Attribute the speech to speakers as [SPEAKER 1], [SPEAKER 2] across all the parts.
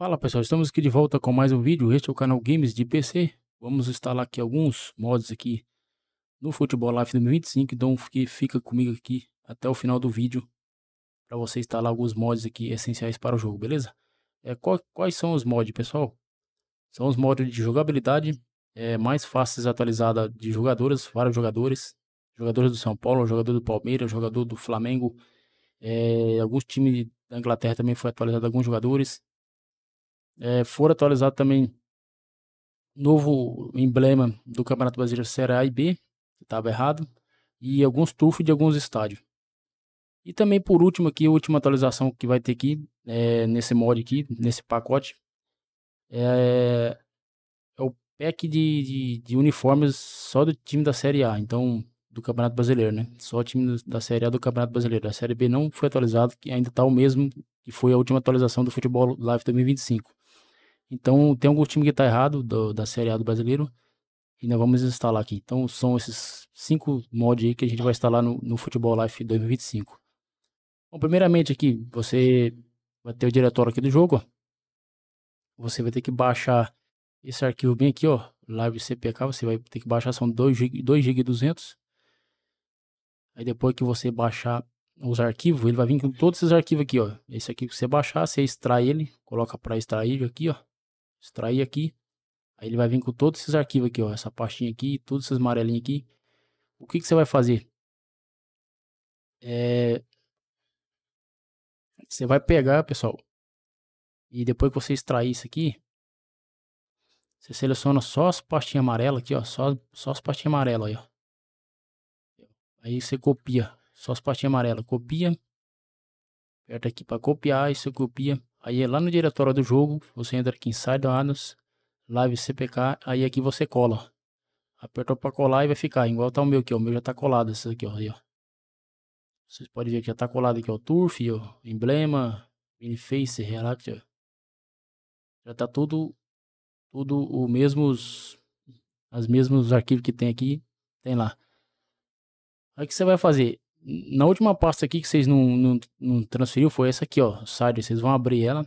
[SPEAKER 1] Fala pessoal, estamos aqui de volta com mais um vídeo, este é o canal Games de PC Vamos instalar aqui alguns mods aqui no Futebol life 2025, então fica comigo aqui até o final do vídeo para você instalar alguns mods aqui essenciais para o jogo, beleza? É, qual, quais são os mods pessoal? São os mods de jogabilidade, é, mais fáceis atualizada de jogadores, vários jogadores Jogadores do São Paulo, jogador do Palmeiras, jogador do Flamengo é, Alguns times da Inglaterra também foi atualizado alguns jogadores é, for atualizado também novo emblema do Campeonato Brasileiro Série A e B, estava errado, e alguns tufos de alguns estádios. E também por último aqui, a última atualização que vai ter aqui, é, nesse mod aqui, nesse pacote, é, é o pack de, de, de, uniformes só do time da Série A, então do Campeonato Brasileiro, né? Só o time da Série A do Campeonato Brasileiro. A Série B não foi atualizado, que ainda está o mesmo que foi a última atualização do Futebol Live 2025. Então, tem algum time que tá errado do, da Série A do Brasileiro e nós vamos instalar aqui. Então, são esses cinco mods aí que a gente vai instalar no, no Futebol Life 2025. Bom, primeiramente aqui, você vai ter o diretório aqui do jogo, ó. Você vai ter que baixar esse arquivo bem aqui, ó, Live CPK, você vai ter que baixar, são 2 GB, 2 200. Aí depois que você baixar os arquivos, ele vai vir com todos esses arquivos aqui, ó. Esse aqui que você baixar, você extrai ele, coloca para extrair aqui, ó extrair aqui. Aí ele vai vir com todos esses arquivos aqui, ó. Essa pastinha aqui, todos esses amarelinhos aqui. O que, que você vai fazer? É... Você vai pegar, pessoal. E depois que você extrair isso aqui, você seleciona só as pastinhas amarelas aqui, ó. Só, só as pastinhas amarelas aí, ó. Aí você copia. Só as pastinhas amarelas. Copia. Aperta aqui para copiar. Isso copia. Aí é lá no diretório do jogo, você entra aqui em Side Anos, Live CPK, aí aqui você cola. Apertou para colar e vai ficar, igual tá o meu aqui, ó. o meu já tá colado, esse aqui, ó, aí, ó. Vocês podem ver que já tá colado aqui, ó, Turf, ó, Emblema, Miniface, Relact, ó. Já tá tudo, tudo o mesmos, as mesmos arquivos que tem aqui, tem lá. Aí o que você vai fazer? na última pasta aqui que vocês não, não, não transferiu foi essa aqui, ó. Side, vocês vão abrir ela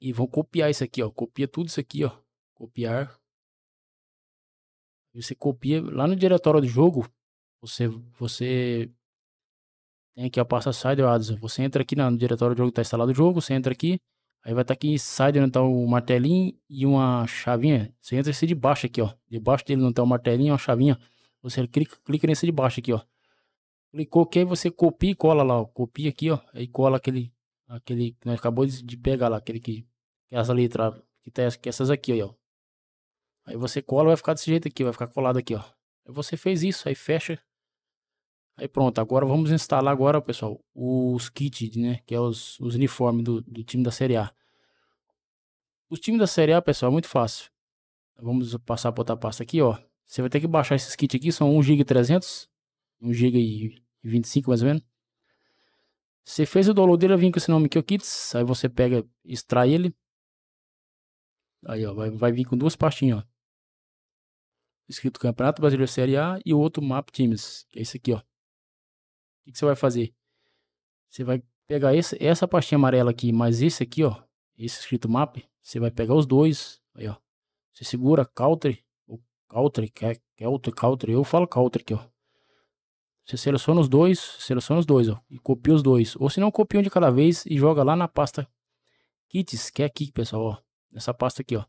[SPEAKER 1] e vão copiar isso aqui, ó. Copia tudo isso aqui, ó. Copiar. Você copia lá no diretório do jogo. Você, você tem aqui a pasta Sider Ads. Você entra aqui no diretório do jogo que está instalado o jogo. Você entra aqui. Aí vai estar tá aqui Sider, onde está o martelinho e uma chavinha. Você entra esse de baixo aqui, ó. Debaixo dele não tem tá o martelinho, é uma chavinha. Você clica, clica nesse de baixo aqui, ó. Clicou que aí você copia e cola lá, ó. Copia aqui, ó. Aí cola aquele, aquele que nós acabamos de pegar lá, aquele que, que essa letra, que tá que essas aqui, ó. Aí você cola, vai ficar desse jeito aqui, vai ficar colado aqui, ó. Aí você fez isso, aí fecha. Aí pronto, agora vamos instalar agora, pessoal, os kits, né? Que é os, os uniformes do, do time da Série A. Os times da Série A, pessoal, é muito fácil. Vamos passar para outra pasta aqui, ó. Você vai ter que baixar esses kits aqui, são 1 GB 300, 1 GB e 25 mais ou menos. Você fez o download dele, vem com esse nome aqui, o Kits. Aí você pega, extrai ele. Aí, ó, vai, vai vir com duas pastinhas, ó. Escrito Campeonato Brasileiro Série A e o outro Map Times, que é esse aqui, ó. O que, que você vai fazer? Você vai pegar esse, essa pastinha amarela aqui, mais esse aqui, ó. Esse escrito Map. Você vai pegar os dois, aí, ó. Você segura Country, ou Country, Country, Country. Eu falo Country aqui, ó. Você seleciona os dois, seleciona os dois, ó, e copia os dois. Ou se não, copia um de cada vez e joga lá na pasta kits, que é aqui, pessoal, ó. Nessa pasta aqui, ó.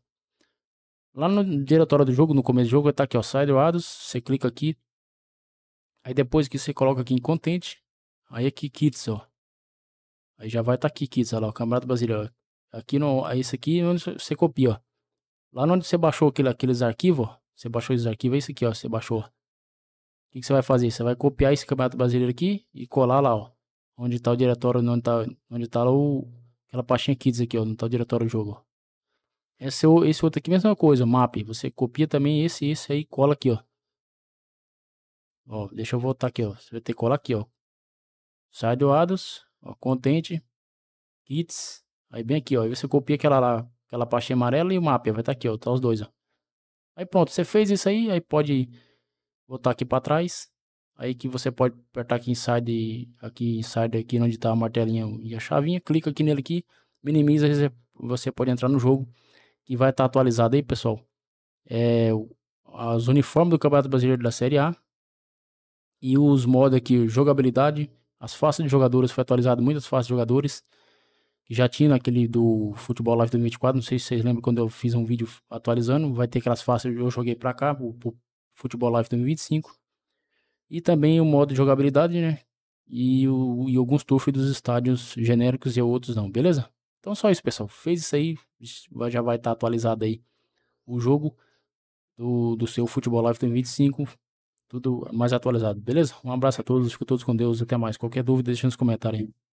[SPEAKER 1] Lá no diretório do jogo, no começo do jogo, tá aqui, ó, Sidewados. Você clica aqui. Aí depois que você coloca aqui em Content, aí é aqui kits, ó. Aí já vai estar tá aqui kits, ó lá, o Camarada Brasileiro, Aqui no, aí é isso aqui onde você copia, ó. Lá onde você baixou aquele, aqueles arquivos, ó. Você baixou esses arquivos, é isso aqui, ó. Você baixou, ó que, que você vai fazer? Você vai copiar esse campeonato brasileiro aqui e colar lá, ó. Onde tá o diretório, onde tá, onde tá o, aquela pastinha Kids aqui, ó. Onde tá o diretório do jogo, Esse, é esse outro aqui, mesma coisa, map. Você copia também esse esse aí cola aqui, ó. Ó, deixa eu voltar aqui, ó. Você vai ter que colar aqui, ó. Sidewados, ó, Content, Kits. Aí bem aqui, ó. Aí você copia aquela lá, aquela pastinha amarela e o mapa. Vai estar tá aqui, ó. Tá os dois, ó. Aí pronto, você fez isso aí, aí pode botar aqui para trás. Aí que você pode apertar aqui inside, aqui inside aqui onde está a martelinha e a chavinha, clica aqui nele aqui, minimiza, você pode entrar no jogo e vai estar tá atualizado aí, pessoal. É, as uniformes do Campeonato Brasileiro da Série A e os modos aqui, jogabilidade, as faces de jogadores, foi atualizado muitas faces de jogadores, que já tinha naquele do Futebol Live 2024, não sei se vocês lembram quando eu fiz um vídeo atualizando, vai ter aquelas faces, eu joguei pra cá, pro, pro, Futebol Live 2025. E também o modo de jogabilidade, né? E, o, e alguns turfs dos estádios genéricos e outros não, beleza? Então só isso, pessoal. Fez isso aí, já vai estar tá atualizado aí o jogo do, do seu Futebol Live 2025. Tudo mais atualizado, beleza? Um abraço a todos, fico todos com Deus, até mais. Qualquer dúvida, deixa nos comentários aí.